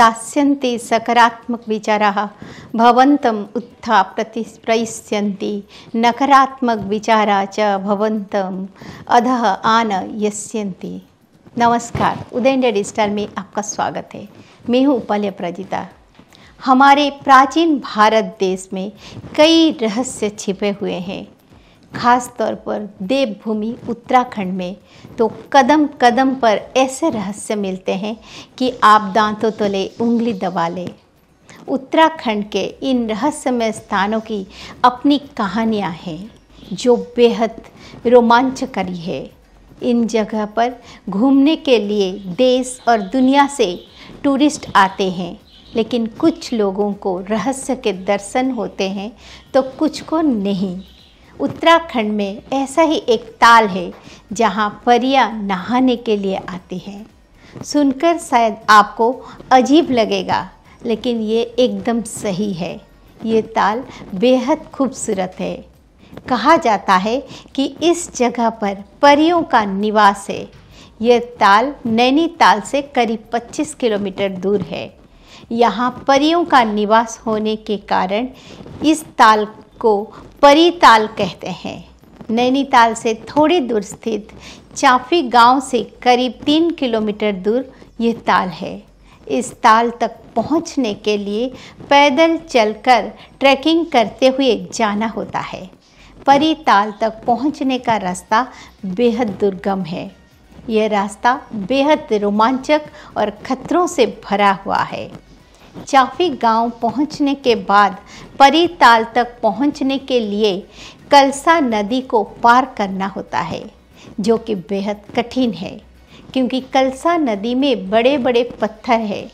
दास्यन्ते सकारात्मकविचाराः भवन्तम् उत्थाप्रति प्रयिष्यन्ति विचारा च भवन्तम् अधः यस्यन्ति नमस्कार उदय डेड स्टार में आपका स्वागत है मैं हूँ उपल्य प्रजिता हमारे प्राचीन भारत देश में कई रहस्य छिपे हुए हैं ख़ास तौर पर देवभूमि उत्तराखंड में तो कदम कदम पर ऐसे रहस्य मिलते हैं कि आप दांतों तले तो उंगली दबा लें उत्तराखंड के इन रहस्यमय स्थानों की अपनी कहानियां हैं जो बेहद रोमांचकारी है इन जगह पर घूमने के लिए देश और दुनिया से टूरिस्ट आते हैं लेकिन कुछ लोगों को रहस्य के दर्शन होते हैं तो कुछ को नहीं उत्तराखंड में ऐसा ही एक ताल है जहाँ परियां नहाने के लिए आती हैं सुनकर शायद आपको अजीब लगेगा लेकिन ये एकदम सही है ये ताल बेहद खूबसूरत है कहा जाता है कि इस जगह पर परियों का निवास है यह ताल नैनीताल से करीब 25 किलोमीटर दूर है यहाँ परियों का निवास होने के कारण इस ताल को परीताल कहते हैं नैनीताल से थोड़ी दूर स्थित चाफी गांव से करीब तीन किलोमीटर दूर यह ताल है इस ताल तक पहुंचने के लिए पैदल चलकर ट्रैकिंग करते हुए जाना होता है परी ताल तक पहुंचने का रास्ता बेहद दुर्गम है यह रास्ता बेहद रोमांचक और खतरों से भरा हुआ है चाफी गांव पहुंचने के बाद परी ताल तक पहुंचने के लिए कलसा नदी को पार करना होता है जो कि बेहद कठिन है क्योंकि कलसा नदी में बड़े बड़े पत्थर है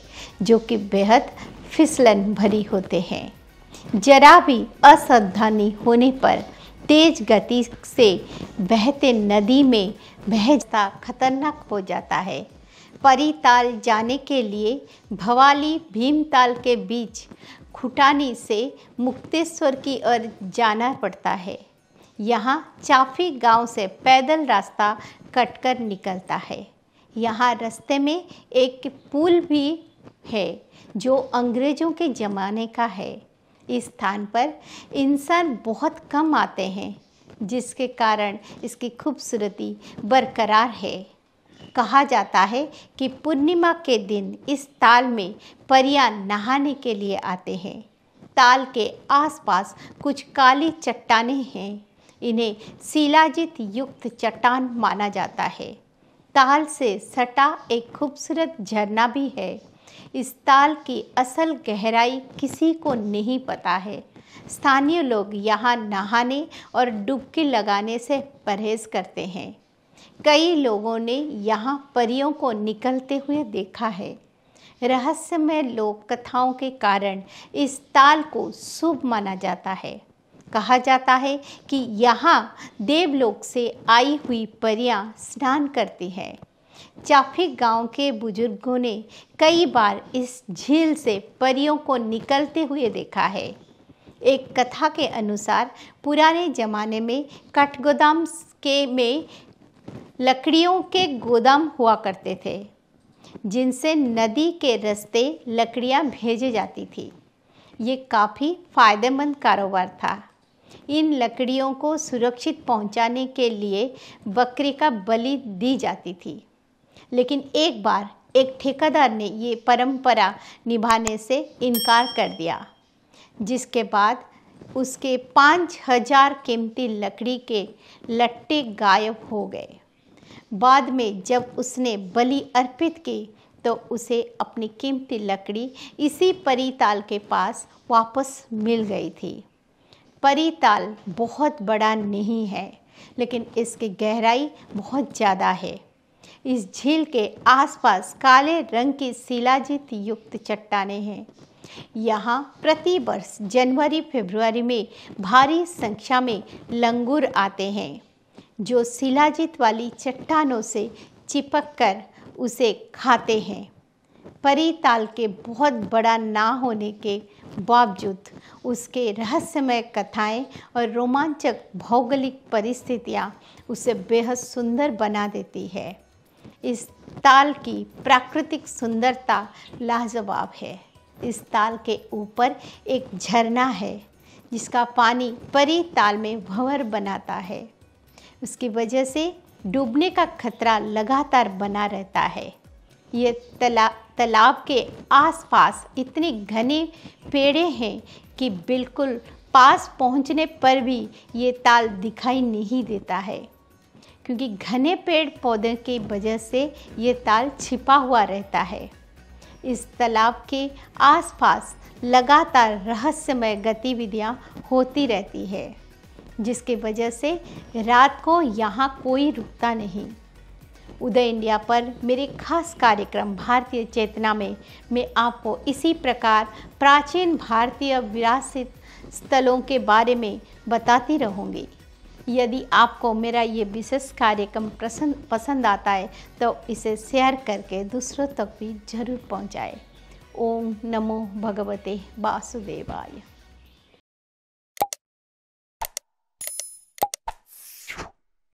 जो कि बेहद फिसलन भरी होते हैं जरा भी असावधानी होने पर तेज गति से बहते नदी में बहता खतरनाक हो जाता है परीताल जाने के लिए भवाली भीमताल के बीच खुटानी से मुक्तेश्वर की ओर जाना पड़ता है यहाँ चाफी गांव से पैदल रास्ता कटकर निकलता है यहाँ रास्ते में एक पुल भी है जो अंग्रेज़ों के ज़माने का है इस स्थान पर इंसान बहुत कम आते हैं जिसके कारण इसकी खूबसूरती बरकरार है कहा जाता है कि पूर्णिमा के दिन इस ताल में परियां नहाने के लिए आते हैं ताल के आसपास कुछ काली चट्टानें हैं इन्हें शिलाजित युक्त चट्टान माना जाता है ताल से सटा एक खूबसूरत झरना भी है इस ताल की असल गहराई किसी को नहीं पता है स्थानीय लोग यहाँ नहाने और डुबकी लगाने से परहेज करते हैं कई लोगों ने यहाँ परियों को निकलते हुए देखा है रहस्यमय लोक कथाओं के कारण इस ताल को शुभ माना जाता है कहा जाता है कि यहाँ देवलोक से आई हुई परियाँ स्नान करती हैं चाफिक गांव के बुजुर्गों ने कई बार इस झील से परियों को निकलते हुए देखा है एक कथा के अनुसार पुराने जमाने में कठगोदाम के में लकड़ियों के गोदाम हुआ करते थे जिनसे नदी के रस्ते लकड़ियाँ भेजी जाती थी ये काफ़ी फायदेमंद कारोबार था इन लकड़ियों को सुरक्षित पहुंचाने के लिए बकरी का बलि दी जाती थी लेकिन एक बार एक ठेकेदार ने ये परंपरा निभाने से इनकार कर दिया जिसके बाद उसके पाँच हजार कीमती लकड़ी के लट्टे गायब हो गए बाद में जब उसने बलि अर्पित की तो उसे अपनी कीमती लकड़ी इसी परीताल के पास वापस मिल गई थी परीताल बहुत बड़ा नहीं है लेकिन इसकी गहराई बहुत ज़्यादा है इस झील के आसपास काले रंग की शिलाजित युक्त चट्टाने हैं यहाँ प्रति वर्ष जनवरी फरवरी में भारी संख्या में लंगूर आते हैं जो शिलाजित वाली चट्टानों से चिपक कर उसे खाते हैं परी ताल के बहुत बड़ा ना होने के बावजूद उसके रहस्यमय कथाएं और रोमांचक भौगोलिक परिस्थितियां उसे बेहद सुंदर बना देती है इस ताल की प्राकृतिक सुंदरता लाजवाब है इस ताल के ऊपर एक झरना है जिसका पानी परी ताल में भंवर बनाता है उसकी वजह से डूबने का खतरा लगातार बना रहता है ये तला तालाब के आसपास इतने घने पेड़े हैं कि बिल्कुल पास पहुंचने पर भी ये ताल दिखाई नहीं देता है क्योंकि घने पेड़ पौधे की वजह से ये ताल छिपा हुआ रहता है इस तालाब के आसपास लगातार रहस्यमय गतिविधियाँ होती रहती है जिसके वजह से रात को यहाँ कोई रुकता नहीं उदय इंडिया पर मेरे खास कार्यक्रम भारतीय चेतना में मैं आपको इसी प्रकार प्राचीन भारतीय विरासत स्थलों के बारे में बताती रहूँगी यदि आपको मेरा ये विशेष कार्यक्रम पसंद पसंद आता है तो इसे शेयर करके दूसरों तक भी जरूर पहुँचाए ओम नमो भगवते वासुदेवाय